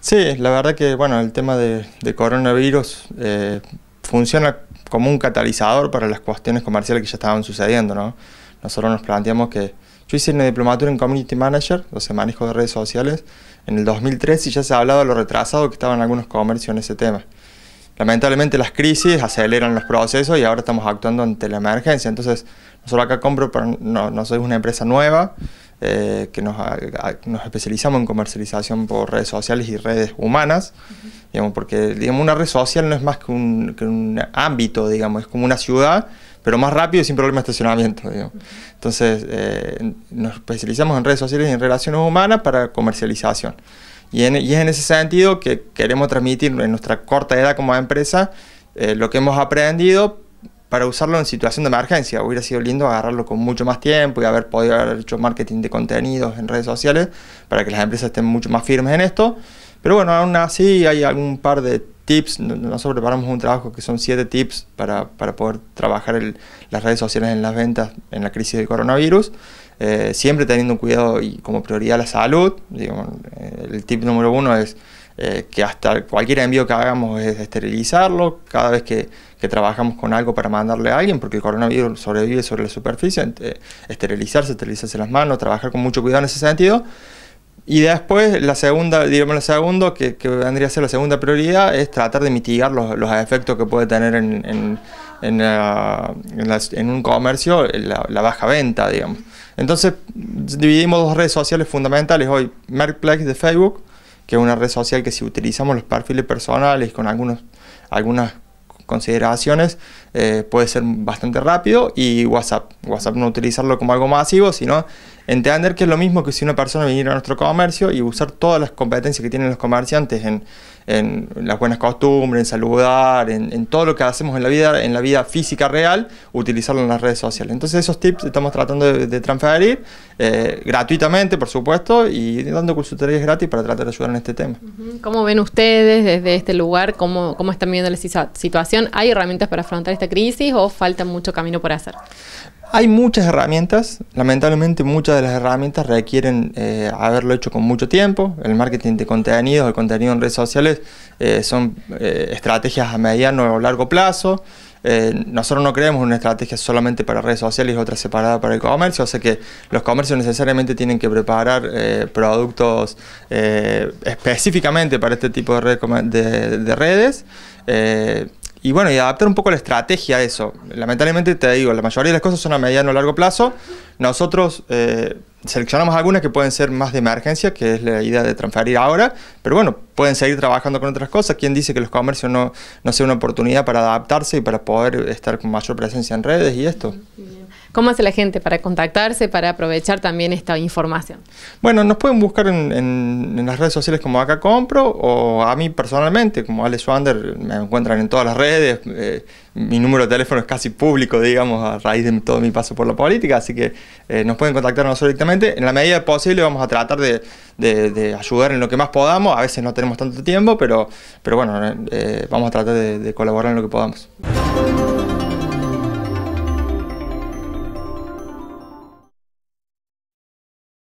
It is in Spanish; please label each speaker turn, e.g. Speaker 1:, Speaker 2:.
Speaker 1: Sí, la verdad que bueno, el tema de, coronavirus eh, funciona como un catalizador para las cuestiones comerciales que ya estaban sucediendo. ¿no? Nosotros nos planteamos que yo hice una diplomatura en Community Manager, los manejo de redes sociales, en el 2003 y ya se ha hablado de lo retrasado que estaban algunos comercios en ese tema. Lamentablemente las crisis aceleran los procesos y ahora estamos actuando ante la emergencia. Entonces, nosotros acá compro, pero no, no soy una empresa nueva, eh, que nos, especializamos en comercialización por redes sociales y redes humanas, digamos, porque digamos, una red social no es más que un, que un, ámbito, digamos, es como una ciudad, pero más rápido y sin problema de estacionamiento. Entonces, eh, nos especializamos en redes sociales y en relaciones humanas para comercialización. Y, y es en ese sentido que queremos transmitir en nuestra corta edad como empresa eh, lo que hemos aprendido para usarlo en situación de emergencia. Hubiera sido lindo agarrarlo con mucho más tiempo y haber podido haber hecho marketing de contenidos en redes sociales para que las empresas estén mucho más firmes en esto. Pero bueno, aún así hay algún par de tips, nosotros preparamos un trabajo que son siete tips para, poder trabajar el, las redes sociales en las ventas en la crisis del coronavirus, eh, siempre teniendo cuidado y como prioridad la salud. Eh, el tip número uno es eh, que hasta cualquier envío que hagamos es esterilizarlo, cada vez que, trabajamos con algo para mandarle a alguien, porque el coronavirus sobrevive sobre la superficie, esterilizarse, esterilizarse las manos, trabajar con mucho cuidado en ese sentido. Y después, la segunda, digamos, la segunda, que, vendría a ser la segunda prioridad, es tratar de mitigar los, efectos que puede tener en, ah, un comercio la, baja venta, digamos. Entonces, dividimos dos redes sociales fundamentales hoy, Marketplace de Facebook, que es una red social que si utilizamos los perfiles personales con algunos, algunas consideraciones, eh, puede ser bastante rápido, y WhatsApp. WhatsApp no utilizarlo como algo masivo, sino Entender que es lo mismo que si una persona viniera a nuestro comercio y usar todas las competencias que tienen los comerciantes en, las buenas costumbres, en saludar, en, todo lo que hacemos en la vida, en la vida física real, utilizarlo en las redes sociales. Entonces esos tips estamos tratando de, transferir eh, gratuitamente, por supuesto, y dando consultorías gratis para tratar de ayudar en este tema.
Speaker 2: ¿Cómo ven ustedes desde este lugar? ¿Cómo, cómo están viendo la situación? ¿Hay herramientas para afrontar esta crisis o falta mucho camino por hacer?
Speaker 1: Hay muchas herramientas, lamentablemente muchas de las herramientas requieren eh, haberlo hecho con mucho tiempo. El marketing de contenidos, el contenido en redes sociales eh, son eh, estrategias a mediano o largo plazo. nosotros no creemos una estrategia solamente para redes sociales y otra separada para el comercio, o sea que los comercios necesariamente tienen que preparar productos específicamente para este tipo de redes. Y bueno, y adaptar un poco la estrategia a eso. Lamentablemente te digo, la mayoría de las cosas son a mediano o largo plazo. Nosotros eh, seleccionamos algunas que pueden ser más de emergencia, que es la idea de transferir ahora, pero bueno, pueden seguir trabajando con otras cosas. ¿Quién dice que los comercios no, no sea una oportunidad para adaptarse y para poder estar con mayor presencia en redes y esto?
Speaker 2: ¿Cómo hace la gente para contactarse, para aprovechar también esta información? Bueno, nos
Speaker 1: pueden buscar en, las redes sociales como Acá Compro o a mí personalmente, como Alex Wander, me encuentran en todas las redes. Eh, mi número de teléfono es casi público, digamos, a raíz de todo mi paso por la política, así que eh, nos pueden contactar nosotros directamente. En la medida posible vamos a tratar de, ayudar en lo que más podamos, a veces no tenemos tanto tiempo, pero, pero bueno, eh, vamos a tratar de, de colaborar en lo que podamos.